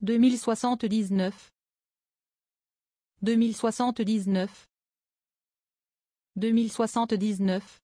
deux mille soixante-dix-neuf, deux mille soixante-dix-neuf, deux mille soixante-dix-neuf.